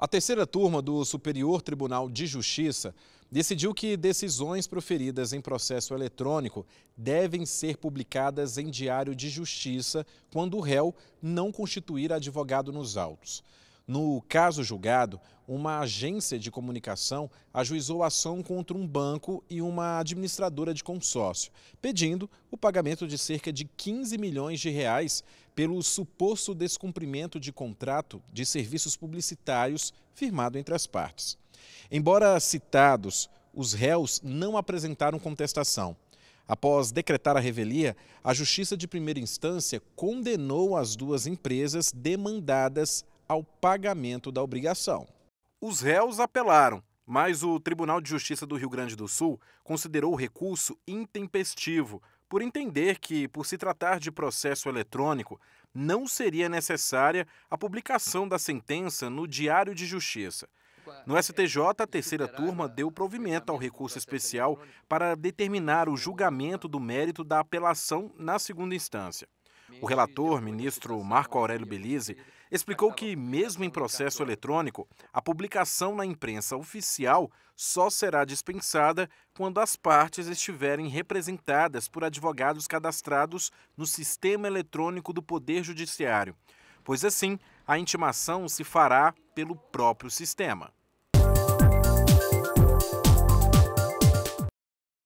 A terceira turma do Superior Tribunal de Justiça decidiu que decisões proferidas em processo eletrônico devem ser publicadas em diário de justiça quando o réu não constituir advogado nos autos. No caso julgado, uma agência de comunicação ajuizou ação contra um banco e uma administradora de consórcio, pedindo o pagamento de cerca de 15 milhões de reais pelo suposto descumprimento de contrato de serviços publicitários firmado entre as partes. Embora citados, os réus não apresentaram contestação. Após decretar a revelia, a Justiça de Primeira Instância condenou as duas empresas demandadas ao pagamento da obrigação. Os réus apelaram, mas o Tribunal de Justiça do Rio Grande do Sul considerou o recurso intempestivo, por entender que, por se tratar de processo eletrônico, não seria necessária a publicação da sentença no Diário de Justiça. No STJ, a terceira turma deu provimento ao recurso especial para determinar o julgamento do mérito da apelação na segunda instância. O relator, ministro Marco Aurélio Belize, explicou que, mesmo em processo eletrônico, a publicação na imprensa oficial só será dispensada quando as partes estiverem representadas por advogados cadastrados no Sistema Eletrônico do Poder Judiciário, pois assim a intimação se fará pelo próprio sistema.